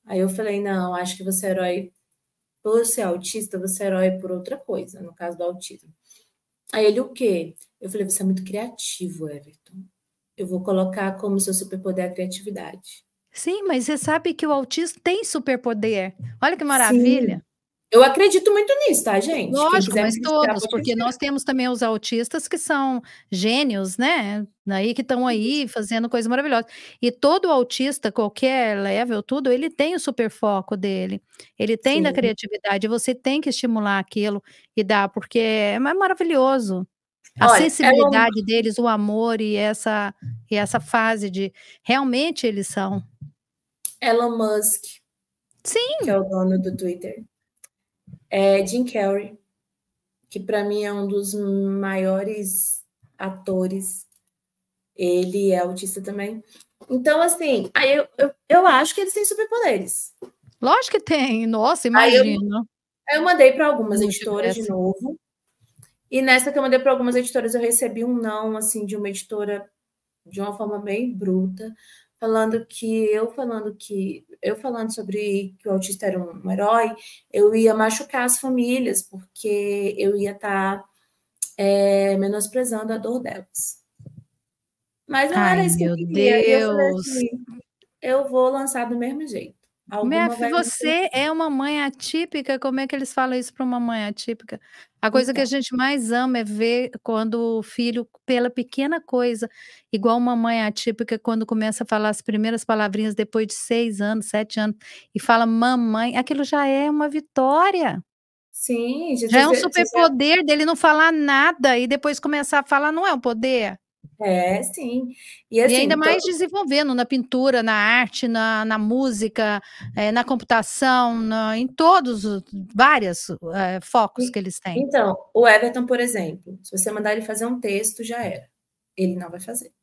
Aí eu falei, não, acho que você é herói por ser autista, você é herói por outra coisa, no caso do autismo. Aí ele, o quê? Eu falei, você é muito criativo, Everton. Eu vou colocar como seu superpoder a criatividade. Sim, mas você sabe que o autista tem superpoder. Olha que maravilha. Sim. Eu acredito muito nisso, tá, gente? Lógico, mas todos, porque nós temos também os autistas que são gênios, né? Aí que estão aí fazendo coisas maravilhosas. E todo autista, qualquer level, tudo, ele tem o superfoco dele. Ele tem Sim. da criatividade. Você tem que estimular aquilo e dar, porque é maravilhoso. A Olha, sensibilidade é um... deles, o amor e essa, e essa fase de realmente eles são. Elon Musk. Sim. Que é o dono do Twitter. É Jim Carrey, que para mim é um dos maiores atores. Ele é autista também. Então, assim, aí eu, eu, eu acho que eles têm superpoderes. Lógico que tem. Nossa, imagina. Aí eu, eu mandei para algumas editoras de novo e nessa que eu mandei para algumas editoras, eu recebi um não, assim, de uma editora de uma forma bem bruta, falando que eu falando que eu falando sobre que o autista era um, herói, eu ia machucar as famílias, porque eu ia estar tá, é, menosprezando a dor delas. Mas não Ai, era isso que eu queria. Deus. Eu, assim, eu vou lançar do mesmo jeito. Alguma Minha, você é uma mãe atípica, como é que eles falam isso para uma mãe atípica? A coisa então. que a então gente mais ama é ver quando o filho, pela pequena coisa, igual uma mãe atípica, quando começa a falar as primeiras palavrinhas depois de seis anos, sete anos, e fala mamãe, aquilo já é uma vitória. Sim, já, já é um superpoder dele não falar nada e depois começar a falar, não é um poder? É, sim. E, assim, e ainda então mais desenvolvendo na pintura, na arte, na, na música, é, na computação, na, em todos, vários é, eh, focos e, que eles têm. Então, o Everton, por exemplo, se você mandar ele fazer um texto, já era. Ele não vai fazer.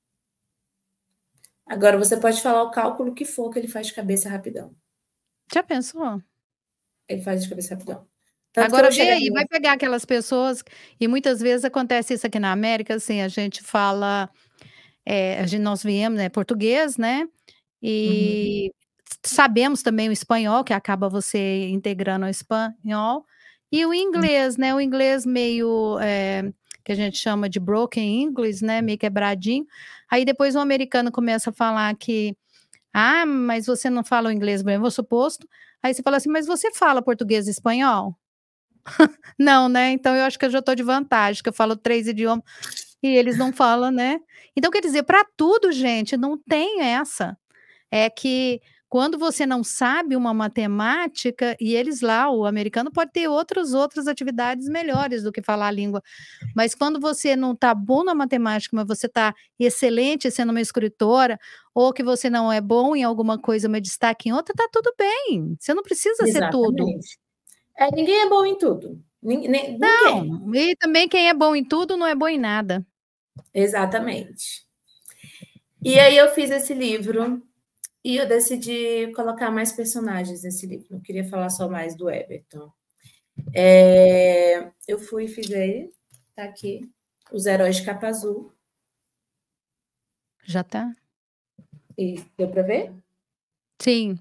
Agora, você pode falar o cálculo que for que ele faz de cabeça rapidão. Já pensou? Ele faz de cabeça rapidão. Tanto Agora vem aí, vai pegar aquelas pessoas, e muitas vezes acontece isso aqui na América, assim, a gente fala, é, a gente, nós viemos, né, português, né, e uhum. sabemos também o espanhol, que acaba você integrando o espanhol, e o hum. inglês, uhum. né, o inglês meio, é, que a gente chama de broken English, né, meio quebradinho, aí depois o americano começa a falar que, ah, mas você não fala o inglês bem, vou suposto, aí você fala assim, mas você fala português e espanhol? [laughs] não, né? Então eu acho que eu já estou de vantagem, que eu falo três idiomas e eles não falam, né? Então quer dizer, para tudo, gente, não tem essa. É que quando você não sabe uma matemática, e eles lá, o americano pode ter outras outras atividades melhores do que falar a língua, mas quando você não está bom na matemática, mas você está excelente sendo uma escritora, ou que você não é bom em alguma coisa, mas destaque em outra, está tudo bem. Você não precisa Exatamente. ser tudo. É, ninguém é bom em tudo. Ninguém, não, e também quem é bom em tudo não é bom em nada. Exatamente. E aí eu fiz esse livro e eu decidi colocar mais personagens nesse livro. Não queria falar só mais do Everton. É, eu fui e fiz ele. Tá aqui. Os Heróis de Capa Azul. Já tá? E deu para ver? Sim.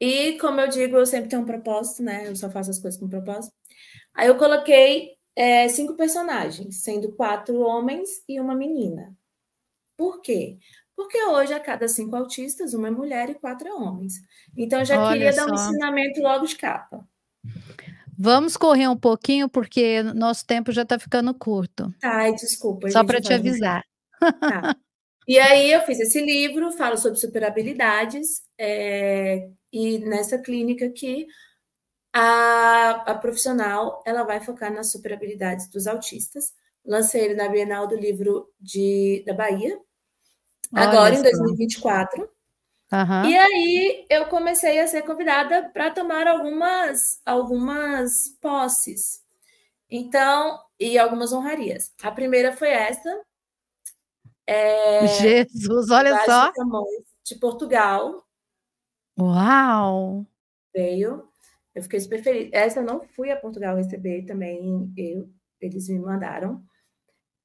E, como eu digo, eu sempre tenho um propósito, né? Eu só faço as coisas com propósito. Aí eu coloquei é, cinco personagens, sendo quatro homens e uma menina. Por quê? Porque hoje, a cada cinco autistas, uma é mulher e quatro é homens. Então, eu já Olha queria só. dar um ensinamento logo de capa. Vamos correr um pouquinho, porque nosso tempo já está ficando curto. Tá, desculpa. Só para te avisar. Tá. E aí eu fiz esse livro, falo sobre superabilidades, é, e nessa clínica aqui, a, a profissional ela vai focar nas superabilidades dos autistas. Lancei ele na Bienal do Livro de, da Bahia, Olha agora isso. em 2024. Uhum. E aí eu comecei a ser convidada para tomar algumas algumas posses. Então, e algumas honrarias. A primeira foi essa É, Jesus, olha só. de Portugal. Uau! Veio. Eu fiquei super feliz. Essa eu não fui a Portugal receber também, eu, eles me mandaram.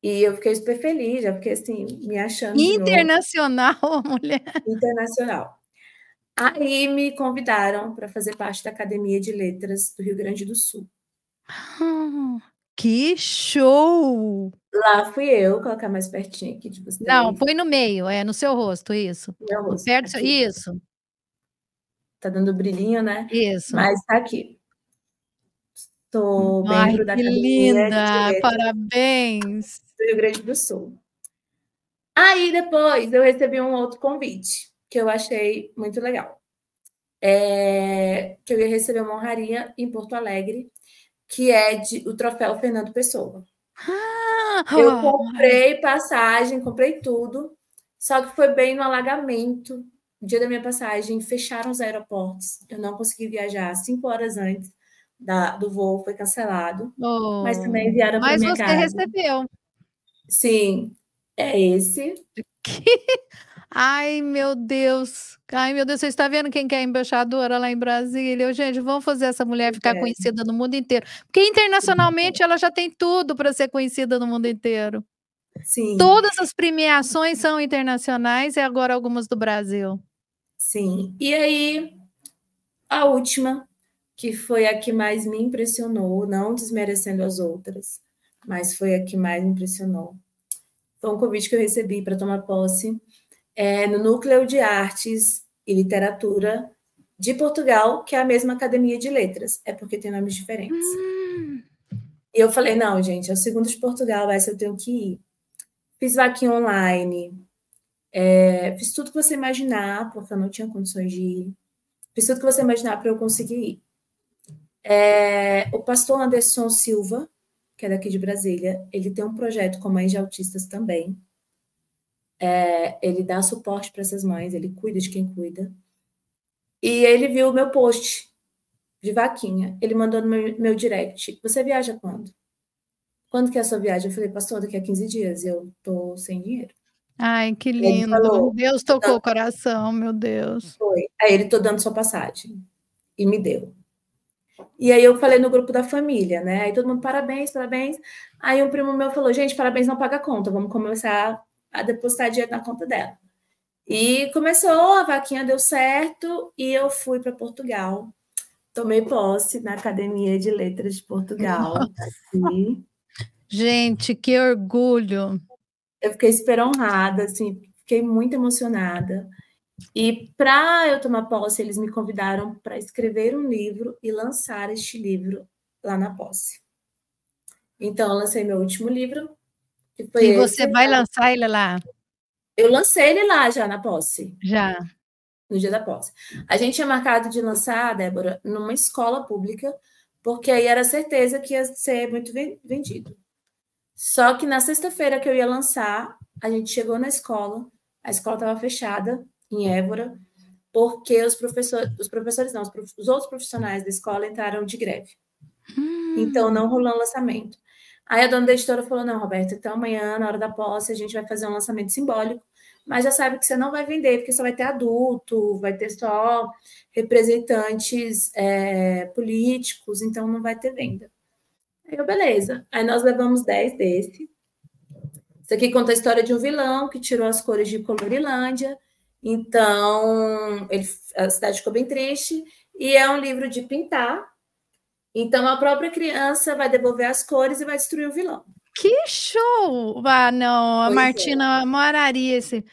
E eu fiquei super feliz, já fiquei assim, me achando. Internacional, mulher! Internacional. Aí me convidaram para fazer parte da Academia de Letras do Rio Grande do Sul. Ah, que show! Lá fui eu, colocar mais pertinho aqui de você. Não, põe no meio, é no seu rosto, isso. Meu rosto. Perto, isso tá dando brilhinho, né? Isso. Mas tá aqui. Tô membro Ai, da que linda! De Parabéns! Do Rio Grande do Sul. Aí depois eu recebi um outro convite que eu achei muito legal. É, que eu ia receber uma honraria em Porto Alegre, que é de, o troféu Fernando Pessoa. Ah, eu comprei passagem, comprei tudo, só que foi bem no alagamento no dia da minha passagem, fecharam os aeroportos. Eu não consegui viajar cinco horas antes da, do voo, foi cancelado. Oh, mas também enviaram para minha casa. Mas você recebeu. Sim, é esse. Ai, meu Deus. Ai, meu Deus, você está vendo quem que é embaixadora lá em Brasília? Eu, gente, vamos fazer essa mulher ficar é. conhecida no mundo inteiro. Porque internacionalmente ela já tem tudo para ser conhecida no mundo inteiro. Sim. Todas as premiações são internacionais e agora algumas do Brasil. Sim. E aí, a última, que foi a que mais me impressionou, não desmerecendo as outras, mas foi a que mais me impressionou. Foi um convite que eu recebi para tomar posse é, no Núcleo de Artes e Literatura de Portugal, que é a mesma Academia de Letras, é porque tem nomes diferentes. Hum. E eu falei, não, gente, é o segundo de Portugal, essa eu tenho que ir. Fiz vaquinha online. É, fiz tudo que você imaginar, porque eu não tinha condições de ir. Fiz tudo que você imaginar para eu conseguir ir. É, o pastor Anderson Silva, que é daqui de Brasília, ele tem um projeto com mães de autistas também. É, ele dá suporte para essas mães, ele cuida de quem cuida. E ele viu o meu post de vaquinha. Ele mandou no meu, meu direct: Você viaja quando? Quando que é a sua viagem? Eu falei, pastor, daqui a 15 dias, eu tô sem dinheiro. Ai, que lindo. Falou, Deus tocou tá. o coração, meu Deus. Foi. Aí ele, tô dando sua passagem. E me deu. E aí eu falei no grupo da família, né? Aí todo mundo, parabéns, parabéns. Aí um primo meu falou, gente, parabéns, não paga a conta. Vamos começar a depositar dinheiro na conta dela. E começou, a vaquinha deu certo. E eu fui para Portugal. Tomei posse na Academia de Letras de Portugal. Assim. Gente, que orgulho! Eu fiquei super honrada, assim, fiquei muito emocionada. E para eu tomar posse, eles me convidaram para escrever um livro e lançar este livro lá na posse. Então, eu lancei meu último livro. Que foi e você vai lançar ele lá? Eu lancei ele lá já na posse. Já. No dia da posse. A gente tinha marcado de lançar, Débora, numa escola pública, porque aí era certeza que ia ser muito vendido. Só que na sexta-feira que eu ia lançar, a gente chegou na escola, a escola estava fechada em Évora, porque os professores, os professores não, os, prof, os, outros profissionais da escola entraram de greve. Hum. Então não rolou um lançamento. Aí a dona da editora falou: "Não, Roberto, então amanhã na hora da posse a gente vai fazer um lançamento simbólico, mas já sabe que você não vai vender, porque só vai ter adulto, vai ter só representantes é, políticos, então não vai ter venda." Eu, beleza. Aí nós levamos 10 desse. Isso aqui conta a história de um vilão que tirou as cores de Colorilândia. Então, ele, a cidade ficou bem triste. E é um livro de pintar. Então, a própria criança vai devolver as cores e vai destruir o vilão. Que show! Ah, não, a pois é. Martina é. moraria esse.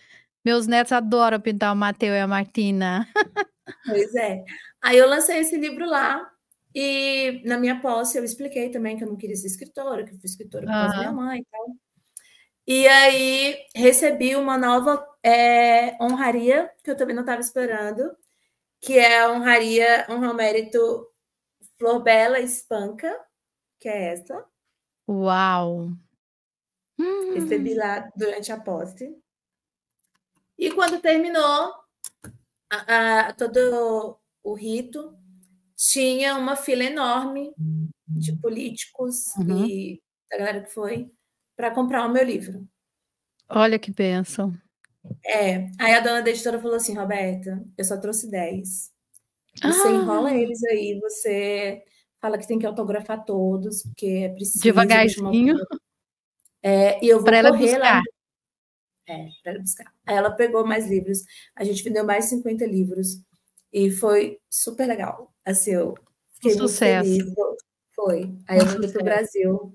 Meus netos adoram pintar o Matheus e a Martina. [laughs] Pois é. Aí eu lancei esse livro lá. E na minha posse eu expliquei também que eu não queria ser escritora, que eu fui escritora por causa da minha mãe e tal. E aí recebi uma nova é, honraria que eu também não estava esperando, que é a honraria, honra ao mérito Flor Bela Espanca, que é essa. Uau! Hum. Recebi lá durante a posse. E quando terminou a, a, todo o rito, tinha uma fila enorme de uhum. políticos uhum. e da galera que foi para comprar o meu livro. Olha que bênção. É. Aí a dona da editora falou assim: Roberta, eu só trouxe 10. Você ah. enrola eles aí, você fala que tem que autografar todos, porque é preciso. Devagarzinho. É, e eu vou pra correr buscar. lá. É, para buscar. Aí ela pegou mais livros, a gente vendeu mais 50 livros e foi super legal. Assim, eu fiquei muito sucesso. feliz. Foi. Aí eu fui pro Brasil.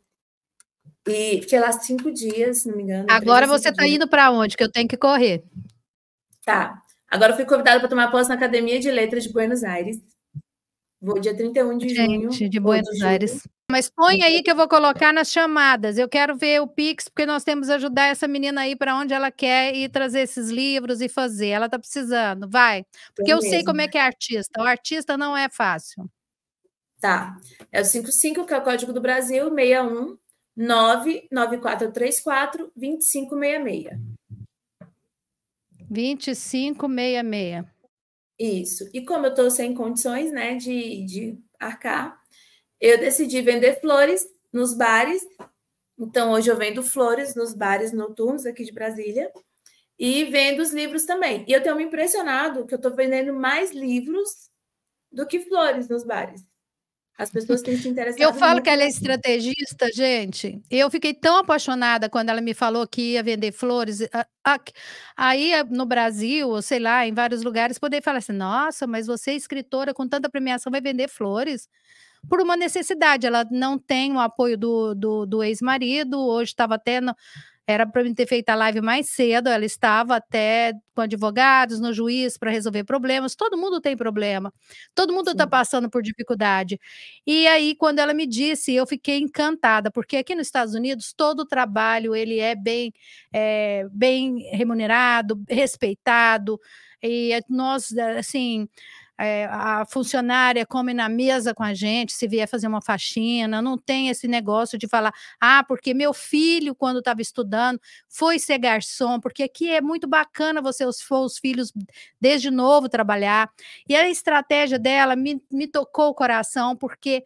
E fiquei lá cinco dias, se não me engano. Agora você está indo para onde? Que eu tenho que correr. Tá. Agora eu fui convidada para tomar posse na Academia de Letras de Buenos Aires. Vou dia 31 de Gente, junho. Gente, de Buenos de Aires. Mas põe aí que eu vou colocar nas chamadas. Eu quero ver o Pix, porque nós temos que ajudar essa menina aí para onde ela quer e trazer esses livros e fazer. Ela está precisando, vai. Porque eu sei como é que é artista. O artista não é fácil. Tá. É o 55, que é o Código do Brasil, 61 99434 2566. 2566. Isso. E como eu estou sem condições, né, de, de arcar, eu decidi vender flores nos bares. Então, hoje eu vendo flores nos bares noturnos aqui de Brasília e vendo os livros também. E eu tenho me impressionado que eu estou vendendo mais livros do que flores nos bares. As pessoas têm se interessado. Eu falo muito. que ela é estrategista, gente. Eu fiquei tão apaixonada quando ela me falou que ia vender flores. Aí no Brasil, ou sei lá, em vários lugares, poder falar assim: nossa, mas você é escritora com tanta premiação, vai vender flores por uma necessidade. Ela não tem o apoio do, do, do ex-marido, hoje estava até. No, era para mim ter feito a live mais cedo, ela estava até com advogados, no juiz, para resolver problemas. Todo mundo tem problema, todo mundo está passando por dificuldade. E aí, quando ela me disse, eu fiquei encantada, porque aqui nos Estados Unidos, todo trabalho ele é bem, é, bem remunerado, respeitado, e eh, nós, eh, assim é, a funcionária come na mesa com a gente, se vier fazer uma faxina, não tem esse negócio de falar, ah, porque meu filho, quando estava estudando, foi ser garçom, porque aqui é muito bacana você for os filhos desde novo trabalhar. E a estratégia dela me, me tocou o coração, porque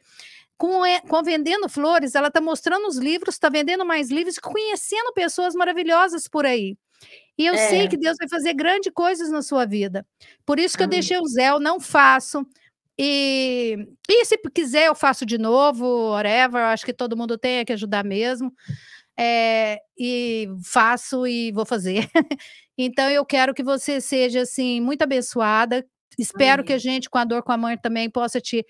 com, com, Vendendo Flores, ela está mostrando os livros, está vendendo mais livros, conhecendo pessoas maravilhosas por aí. E eu é. sei que Deus vai fazer grandes coisas na sua vida. Por isso que Amém. eu deixei o Zé, eu não faço. E, e se quiser, eu faço de novo, whatever. Acho que todo mundo tem que ajudar mesmo. É, e faço e vou fazer. [laughs] então, eu quero que você seja assim, muito abençoada. Espero Amém. que a gente, com a dor com a mãe, também possa te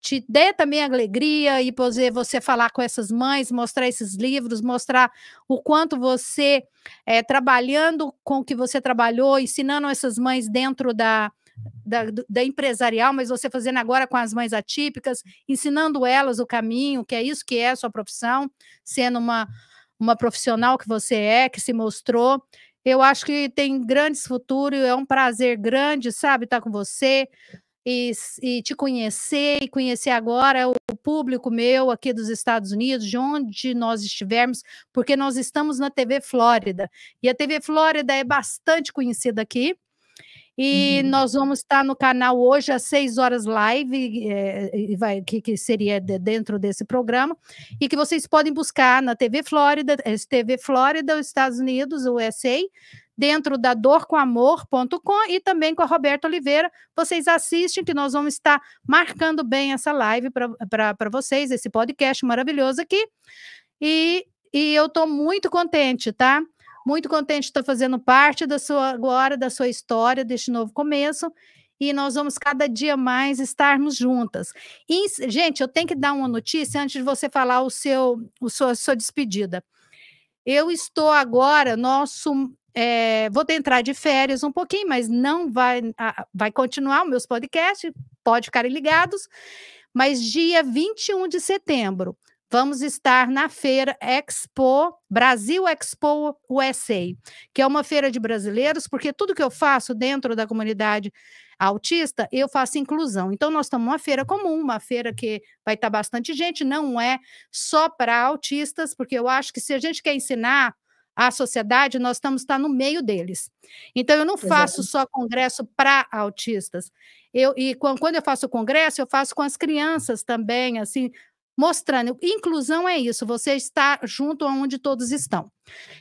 te dê também alegria e poder você falar com essas mães, mostrar esses livros, mostrar o quanto você é, trabalhando com o que você trabalhou, ensinando essas mães dentro da, da, da, empresarial, mas você fazendo agora com as mães atípicas, ensinando elas o caminho, que é isso que é a sua profissão, sendo uma, uma profissional que você é, que se mostrou. Eu acho que tem grandes futuro, é um prazer grande, sabe, estar tá com você e, e te conhecer e conhecer agora o público meu aqui dos Estados Unidos, de onde nós estivermos, porque nós estamos na TV Flórida. E a TV Flórida é bastante conhecida aqui. E uhum. nós vamos estar no canal hoje às 6 horas live, é, vai, que, que, seria de, dentro desse programa, e que vocês podem buscar na TV Flórida, eh, TV Flórida, Estados Unidos, USA, dentro da dorcomamor.com e também com a Roberta Oliveira. Vocês assistem, que nós vamos estar marcando bem essa live para vocês, esse podcast maravilhoso aqui. E, e eu estou muito contente, tá? Muito contente de estar fazendo parte da sua agora, da sua história, deste novo começo e nós vamos cada dia mais estarmos juntas. E, gente, eu tenho que dar uma notícia antes de você falar o seu, o seu, a sua despedida. Eu estou agora, nosso é, vou entrar de férias um pouquinho, mas não vai, vai continuar os meus podcasts, pode ficarem ligados. Mas dia 21 de setembro, vamos estar na feira Expo, Brasil Expo USA, que é uma feira de brasileiros, porque tudo que eu faço dentro da comunidade autista, eu faço inclusão. Então, nós estamos uma feira comum, uma feira que vai estar bastante gente, não é só para autistas, porque eu acho que se a gente quer ensinar à sociedade, nós estamos tá no meio deles. Então, eu não faço Exato. só congresso para autistas. Eu, e quando eu faço congresso, eu faço com as crianças também, assim, mostrando. Inclusão é isso, você está junto aonde todos estão.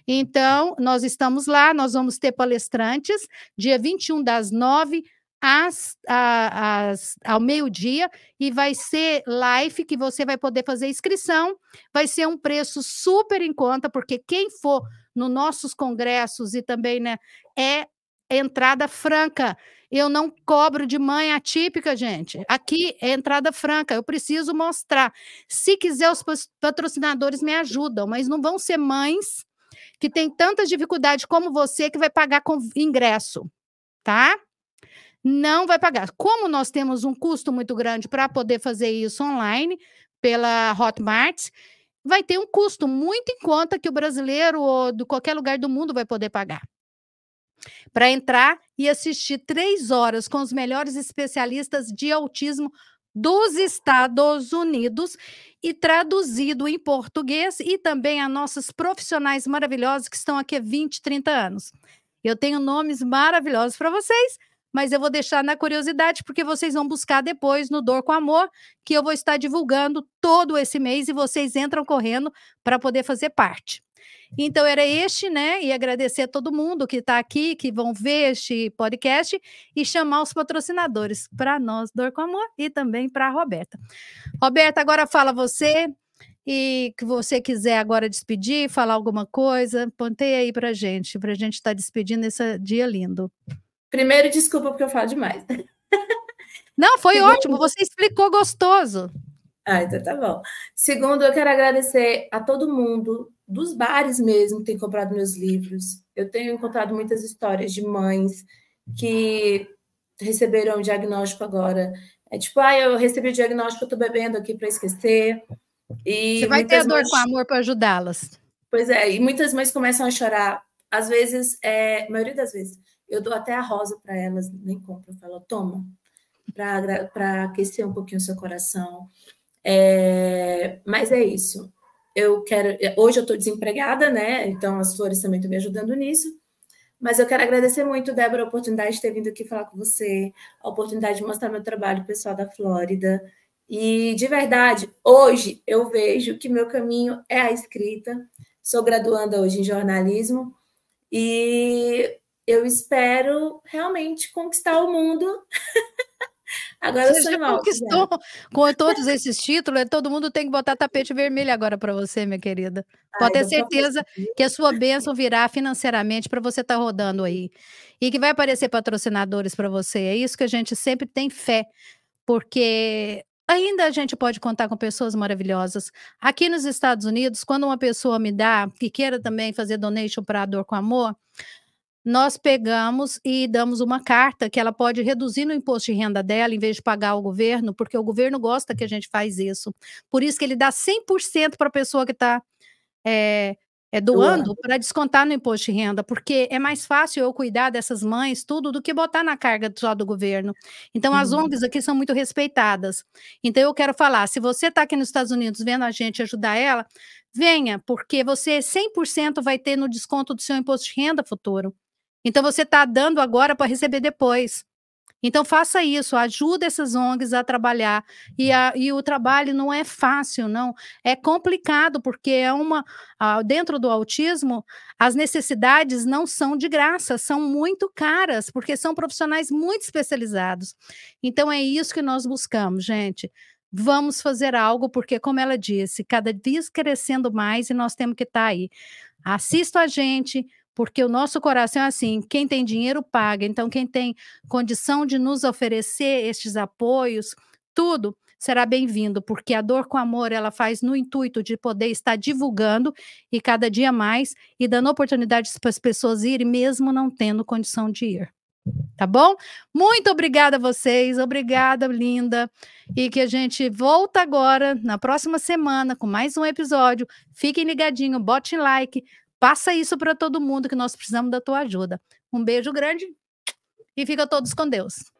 Então, nós estamos lá, nós vamos ter palestrantes, dia 21 das 9 às, às, ao meio-dia, e vai ser live que você vai poder fazer inscrição, vai ser um preço super em conta, porque quem for nos nossos congressos e também, né, é entrada franca. Eu não cobro de mãe atípica, gente. Aqui é entrada franca. Eu preciso mostrar. Se quiser, os patrocinadores me ajudam, mas não vão ser mães que têm tantas dificuldades como você que vai pagar com ingresso, tá? Não vai pagar. Como nós temos um custo muito grande para poder fazer isso online pela Hotmart, vai ter um custo muito em conta que o brasileiro ou de qualquer lugar do mundo vai poder pagar. Para entrar e assistir três horas com os melhores especialistas de autismo dos Estados Unidos e traduzido em português e também a nossos profissionais maravilhosos que estão aqui há 20, 30 anos. Eu tenho nomes maravilhosos para vocês, mas eu vou deixar na curiosidade, porque vocês vão buscar depois no Dor com Amor, que eu vou estar divulgando todo esse mês e vocês entram correndo para poder fazer parte. Então era este, né? E agradecer a todo mundo que está aqui, que vão ver este podcast e chamar os patrocinadores para nós, Dor com Amor, e também para a Roberta. Roberta, agora fala você e que você quiser agora despedir, falar alguma coisa, ponteia aí para gente, para a gente estar tá despedindo esse dia lindo. Primeiro, desculpa porque eu falo demais. Não, foi Segundo... ótimo, você explicou gostoso. Ah, então tá bom. Segundo, eu quero agradecer a todo mundo, dos bares mesmo, que tem comprado meus livros. Eu tenho encontrado muitas histórias de mães que receberam o diagnóstico agora. É tipo, ah, eu recebi o diagnóstico, eu tô bebendo aqui para esquecer. E você vai ter a dor mães... com amor para ajudá-las. Pois é, e muitas mães começam a chorar. Às vezes, é, a maioria das vezes, eu dou até a rosa para elas, nem compro, eu falo, toma, para aquecer um pouquinho o seu coração. É, mas é isso. Eu quero. É, hoje eu estou desempregada, né? Então as flores também estão me ajudando nisso. Mas eu quero agradecer muito, Débora, a oportunidade de ter vindo aqui falar com você, a oportunidade de mostrar meu trabalho pessoal da Flórida. E de verdade, hoje eu vejo que meu caminho é a escrita. Sou graduanda hoje em jornalismo e eu espero realmente conquistar o mundo. [laughs] agora você eu sou já mal, conquistou já. com todos esses títulos, é, todo mundo tem que botar tapete vermelho agora para você, minha querida. Ai, Pode ter certeza que a sua bênção virá financeiramente para você estar tá rodando aí. E que vai aparecer patrocinadores para você. É isso que a gente sempre tem fé, porque Ainda a gente pode contar com pessoas maravilhosas. Aqui nos Estados Unidos, quando uma pessoa me dá, que queira também fazer donation para a dor com amor, nós pegamos e damos uma carta que ela pode reduzir no imposto de renda dela em vez de pagar ao governo, porque o governo gosta que a gente faz isso. Por isso que ele dá 100% para a pessoa que está é, é, doando para descontar no imposto de renda, porque é mais fácil eu cuidar dessas mães, tudo, do que botar na carga só do governo. Então, as uhum. ONGs aqui são muito respeitadas. Então, eu quero falar, se você está aqui nos Estados Unidos vendo a gente ajudar ela, venha, porque você 100% vai ter no desconto do seu imposto de renda futuro. Então você está dando agora para receber depois. Então faça isso, ajuda essas ONGs a trabalhar. E, a, e, o trabalho não é fácil, não. É complicado, porque é uma. Dentro do autismo, as necessidades não são de graça, são muito caras, porque são profissionais muito especializados. Então é isso que nós buscamos, gente. Vamos fazer algo, porque, como ela disse, cada dia crescendo mais e nós temos que estar tá aí. Assista a gente, porque o nosso coração é assim: quem tem dinheiro paga. Então, quem tem condição de nos oferecer estes apoios, tudo será bem-vindo, porque a dor com amor ela faz no intuito de poder estar divulgando e cada dia mais e dando oportunidades para as pessoas irem, mesmo não tendo condição de ir. Tá bom? Muito obrigada a vocês, obrigada, linda. E que a gente volta agora na próxima semana com mais um episódio. Fiquem ligadinho, botem like, Passa isso para todo mundo que nós precisamos da tua ajuda. Um beijo grande e fica todos com Deus.